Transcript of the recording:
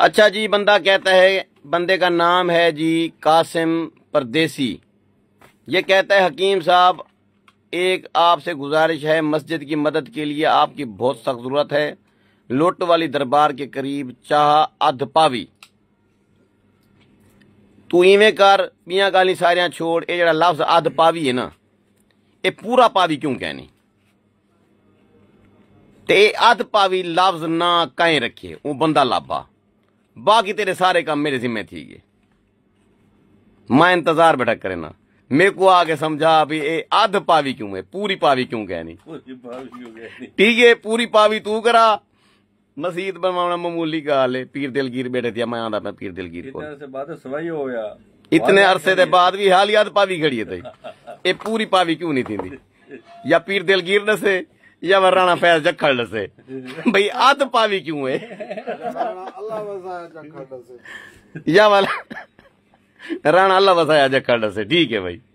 अच्छा जी बंदा कहता है बंदे का नाम है जी कासिम परदेसी ये कहता है हकीम साहब एक आपसे गुजारिश है मस्जिद की मदद के लिए आपकी बहुत सख्त ज़रूरत है लोट वाली दरबार के करीब चाह पावी तू इवें कर मियाँ गाली सारियाँ छोड़ ये जरा लफ्ज़ अध पावी है ना ये पूरा पावी क्यों कहनी ते अध पावी लफ्ज़ ना कहीं रखिए वो बंदा लाभा बाकी तेरे सारे काम मेरे जिम्मे थी ये मैं इंतजार बैठक करे ना मेरे को आगे समझा अभी ए अध पावी क्यों है पूरी पावी क्यों कहनी ठीक है पूरी पावी तू करा मसीद बनवाना मामूली गाल है पीर दिलगीर बैठे थे मैं आंदा मैं पीर दिलगीर को इतने अरसे के बाद भी हाल ही याद पावी खड़ी है ये पूरी पावी क्यों नहीं थी या पीर दिलगीर ने से या राणा फैज जखड़ से भाई आद पावी क्यों है या वाला राणा अल्लाह वसाया जखड़ से ठीक है भाई